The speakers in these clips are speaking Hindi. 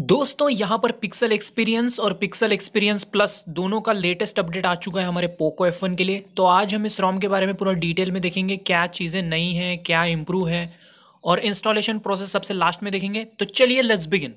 दोस्तों यहाँ पर पिक्सल एक्सपीरियंस और पिक्सल एक्सपीरियंस प्लस दोनों का लेटेस्ट अपडेट आ चुका है हमारे पोको एफ के लिए तो आज हम इस रॉम के बारे में पूरा डिटेल में देखेंगे क्या चीज़ें नई हैं क्या इम्प्रूव है और इंस्टॉलेशन प्रोसेस सबसे लास्ट में देखेंगे तो चलिए लेट्स बिगिन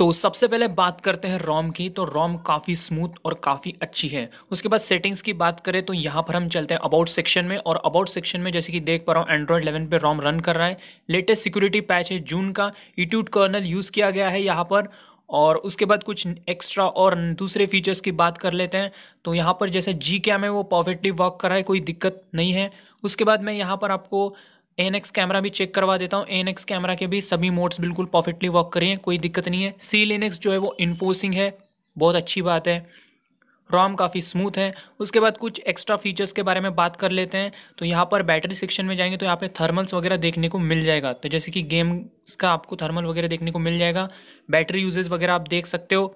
तो सबसे पहले बात करते हैं रोम की तो रोम काफ़ी स्मूथ और काफ़ी अच्छी है उसके बाद सेटिंग्स की बात करें तो यहाँ पर हम चलते हैं अबाउट सेक्शन में और अबाउट सेक्शन में जैसे कि देख पा रहा हूँ एंड्रॉयड 11 पे रोम रन कर रहा है लेटेस्ट सिक्योरिटी पैच है जून का इट्यूट कर्नल यूज़ किया गया है यहाँ पर और उसके बाद कुछ एक्स्ट्रा और दूसरे फीचर्स की बात कर लेते हैं तो यहाँ पर जैसे जी क्या है वो परफेक्टली वर्क कर रहा है कोई दिक्कत नहीं है उसके बाद मैं यहाँ पर आपको एन एक्स कैमरा भी चेक करवा देता हूँ एन एक्स कैमरा के भी सभी मोड्स बिल्कुल परफेक्टली वर्क करें कोई दिक्कत नहीं है सी एन एक्स जो है वो इन्फोसिंग है बहुत अच्छी बात है रॉम काफ़ी स्मूथ है उसके बाद कुछ एक्स्ट्रा फीचर्स के बारे में बात कर लेते हैं तो यहाँ पर बैटरी सेक्शन में जाएंगे तो यहाँ पे थर्मल्स वगैरह देखने को मिल जाएगा तो जैसे कि गेम्स का आपको थर्मल वगैरह देखने को मिल जाएगा बैटरी यूजेज वगैरह आप देख सकते हो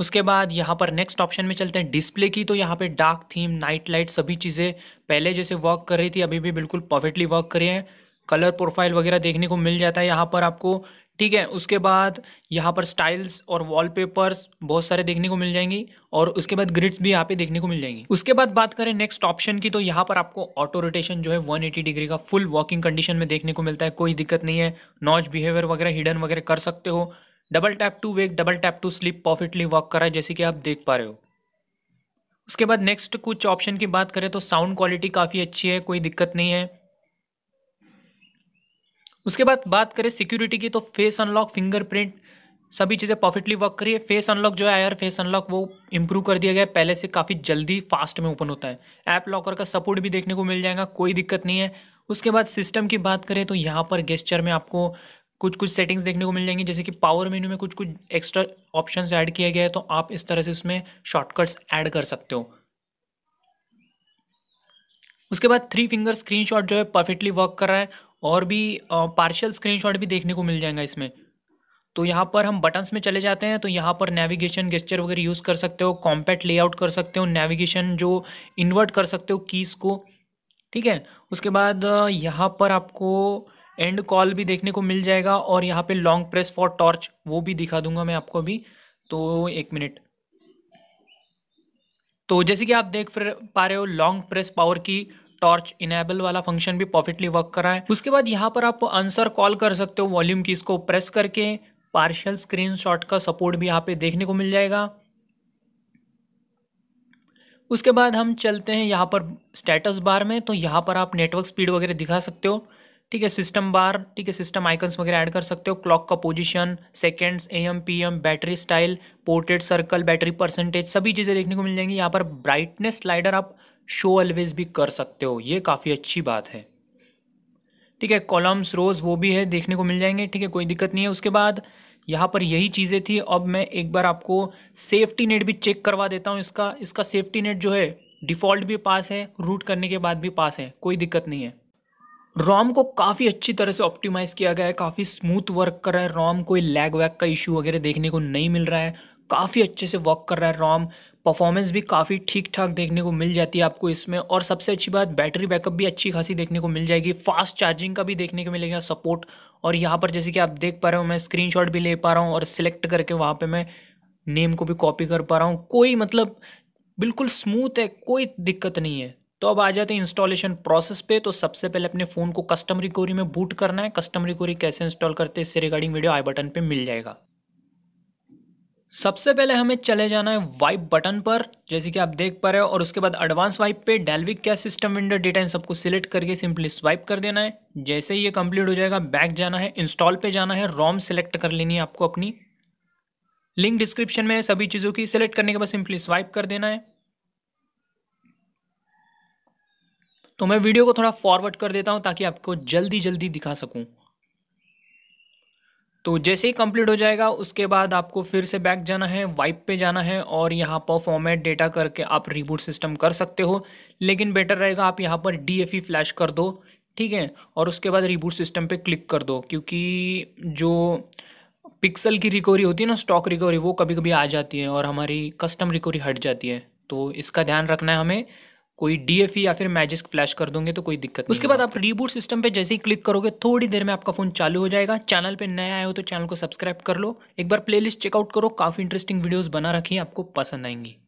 उसके बाद यहाँ पर नेक्स्ट ऑप्शन में चलते हैं डिस्प्ले की तो यहाँ पे डार्क थीम नाइट लाइट सभी चीज़ें पहले जैसे वर्क कर रही थी अभी भी बिल्कुल परफेक्टली वर्क कर रहे हैं कलर प्रोफाइल वगैरह देखने को मिल जाता है यहाँ पर आपको ठीक है उसके बाद यहाँ पर स्टाइल्स और वॉलपेपर्स बहुत सारे देखने को मिल जाएंगी और उसके बाद ग्रिड्स भी यहाँ पे देखने को मिल जाएंगी उसके बाद बात करें नेक्स्ट ऑप्शन की तो यहाँ पर आपको ऑटो रोटेशन जो है 180 डिग्री का फुल वर्किंग कंडीशन में देखने को मिलता है कोई दिक्कत नहीं है नॉच बिहेवियर वगैरह हिडन वगैरह कर सकते हो double tap to wake double tap to sleep perfectly work करा है जैसे कि आप देख पा रहे हो उसके बाद नेक्स्ट कुछ ऑप्शन की बात करें तो साउंड क्वालिटी काफ़ी अच्छी है कोई दिक्कत नहीं है उसके बाद बात करें सिक्योरिटी की तो फेस अनलॉक फिंगरप्रिंट सभी चीज़ें परफेक्टली वर्क करी है फेस अनलॉक जो है आयर फेस अनलॉक वो इम्प्रूव कर दिया गया है पहले से काफ़ी जल्दी फास्ट में ओपन होता है ऐप लॉकर का सपोर्ट भी देखने को मिल जाएगा कोई दिक्कत नहीं है उसके बाद सिस्टम की बात करें तो यहाँ पर गेस्चर में आपको कुछ कुछ सेटिंग्स देखने को मिल जाएंगे जैसे कि पावर मेन्यू में कुछ कुछ एक्स्ट्रा ऑप्शन ऐड किया गया है तो आप इस तरह से इसमें शॉर्टकट्स ऐड कर सकते हो उसके बाद थ्री फिंगर स्क्रीनशॉट जो है परफेक्टली वर्क कर रहा है और भी पार्शियल स्क्रीनशॉट भी देखने को मिल जाएगा इसमें तो यहाँ पर हम बटन्स में चले जाते हैं तो यहाँ पर नेविगेशन गेस्चर वगैरह यूज़ कर सकते हो कॉम्पैक्ट लेआउट कर सकते हो नेविगेशन जो इन्वर्ट कर सकते हो कीज़ को ठीक है उसके बाद यहाँ पर आपको एंड कॉल भी देखने को मिल जाएगा और यहाँ पे लॉन्ग प्रेस फॉर टॉर्च वो भी दिखा दूंगा मैं आपको अभी तो एक मिनट तो जैसे कि आप देख पा रहे हो लॉन्ग प्रेस पावर की टॉर्च इनेबल वाला फंक्शन भी परफेक्टली वर्क कर रहा है उसके बाद यहाँ पर आप आंसर कॉल कर सकते हो वॉल्यूम की इसको प्रेस करके पार्शियल स्क्रीन का सपोर्ट भी यहाँ पे देखने को मिल जाएगा उसके बाद हम चलते हैं यहाँ पर स्टेटस बार में तो यहाँ पर आप नेटवर्क स्पीड वगैरह दिखा सकते हो ठीक है सिस्टम बार ठीक है सिस्टम आइकन्स वगैरह ऐड कर सकते हो क्लॉक का position A M PM battery style portrait circle battery percentage सभी चीज़ें देखने को मिल जाएंगी यहाँ पर ब्राइटनेस स्लाइडर आप शो ऑलवेज भी कर सकते हो ये काफ़ी अच्छी बात है ठीक है कॉलम्स रोज वो भी है देखने को मिल जाएंगे ठीक है कोई दिक्कत नहीं है उसके बाद यहाँ पर यही चीज़ें थी अब मैं एक बार आपको सेफ्टी नेट भी चेक करवा देता हूँ इसका इसका सेफ्टी नेट जो है डिफ़ॉल्ट भी पास है रूट करने के बाद भी पास है कोई दिक्कत नहीं है रोम को काफ़ी अच्छी तरह से ऑप्टिमाइज़ किया गया है काफ़ी स्मूथ वर्क कर रहा है रोम कोई लैग वैग का इशू वगैरह देखने को नहीं मिल रहा है काफ़ी अच्छे से वर्क कर रहा है रोम परफॉर्मेंस भी काफ़ी ठीक ठाक देखने को मिल जाती है आपको इसमें और सबसे अच्छी बात बैटरी बैकअप भी अच्छी खासी देखने को मिल जाएगी फास्ट चार्जिंग का भी देखने को मिलेगा सपोर्ट और यहाँ पर जैसे कि आप देख पा रहे हो मैं स्क्रीन भी ले पा रहा हूँ और सिलेक्ट करके वहाँ पर मैं नेम को भी कॉपी कर पा रहा हूँ कोई मतलब बिल्कुल स्मूथ है कोई दिक्कत नहीं है तो अब आ जाते हैं इंस्टॉलेशन प्रोसेस पे तो सबसे पहले अपने फ़ोन को कस्टम रिकोरी में बूट करना है कस्टम रिकोरी कैसे इंस्टॉल करते हैं इससे रिगार्डिंग वीडियो आई बटन पे मिल जाएगा सबसे पहले हमें चले जाना है वाइप बटन पर जैसे कि आप देख पा रहे हो और उसके बाद एडवांस वाइप पे डेलविक क्या सिस्टम विंडो डेटा इन सबको सिलेक्ट करके सिंपली स्वाइप कर देना है जैसे ही ये कंप्लीट हो जाएगा बैक जाना है इंस्टॉल पे जाना है रोम सिलेक्ट कर लेनी है आपको अपनी लिंक डिस्क्रिप्शन में सभी चीज़ों की सिलेक्ट करने के बाद सिंपली स्वाइप कर देना है तो मैं वीडियो को थोड़ा फॉरवर्ड कर देता हूँ ताकि आपको जल्दी जल्दी दिखा सकूँ तो जैसे ही कंप्लीट हो जाएगा उसके बाद आपको फिर से बैक जाना है वाइप पे जाना है और यहाँ पर फॉर्मेट डेटा करके आप रिबूट सिस्टम कर सकते हो लेकिन बेटर रहेगा आप यहाँ पर डी फ्लैश e कर दो ठीक है और उसके बाद रिबूट सिस्टम पे क्लिक कर दो क्योंकि जो पिक्सल की रिकवरी होती है ना स्टॉक रिकवरी वो कभी कभी आ जाती है और हमारी कस्टम रिकवरी हट जाती है तो इसका ध्यान रखना है हमें कोई डीएफई e या फिर मैजिक फ्लैश कर दोगे तो कोई दिक्कत उसके बाद आप रीबूट सिस्टम पे जैसे ही क्लिक करोगे थोड़ी देर में आपका फोन चालू हो जाएगा चैनल पे नया आए हो तो चैनल को सब्सक्राइब कर लो एक बार प्लेलिस्ट चेकआउट करो काफ़ी इंटरेस्टिंग वीडियोस बना रखी है आपको पसंद आएंगी